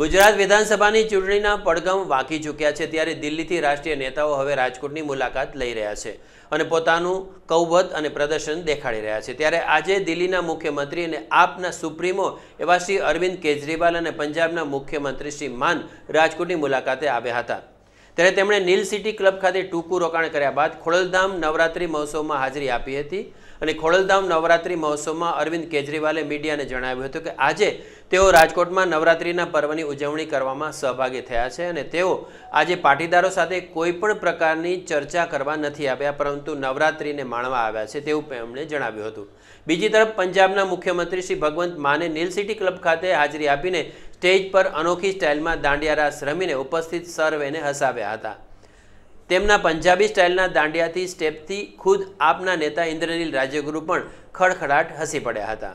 ગુજરાત વિધાનસભાની ચૂંટણીના પડઘમ વાંકી ચૂક્યા છે ત્યારે દિલ્હીથી રાષ્ટ્રીય નેતાઓ હવે રાજકોટની મુલાકાત લઈ રહ્યા છે અને પોતાનું કૌબત અને પ્રદર્શન દેખાડી રહ્યા છે ત્યારે આજે દિલ્હીના મુખ્યમંત્રી અને આપના સુપ્રીમો એવા શ્રી અરવિંદ કેજરીવાલ અને પંજાબના મુખ્યમંત્રી શ્રી માન રાજકોટની મુલાકાતે આવ્યા હતા ત્યારે તેમણે નીલ સિટી ક્લબ ખાતે ટૂંકું રોકાણ કર્યા બાદ ખોડલધામ નવરાત્રિ મહોત્સવમાં હાજરી આપી હતી અને ખોડલધામ નવરાત્રિ મહોત્સવમાં અરવિંદ કેજરીવાલે મીડિયાને જણાવ્યું હતું કે આજે તેઓ રાજકોટમાં નવરાત્રિના પર્વની ઉજવણી કરવામાં સહભાગી થયા છે અને તેઓ આજે પાટીદારો સાથે કોઈપણ પ્રકારની ચર્ચા કરવા નથી આવ્યા પરંતુ નવરાત્રીને માણવા આવ્યા છે તેવું એમણે જણાવ્યું હતું બીજી તરફ પંજાબના મુખ્યમંત્રી શ્રી ભગવંત માને નીલ સિટી ક્લબ ખાતે હાજરી આપીને સ્ટેજ પર અનોખી સ્ટાઇલમાં દાંડિયારાસ રમીને ઉપસ્થિત સર્વેને હસાવ્યા હતા તેમના પંજાબી સ્ટાઇલના દાંડિયાથી સ્ટેપથી ખુદ આપના નેતા ઇન્દ્રનીલ રાજ્યગુરુ પણ ખડખડાટ હસી પડ્યા હતા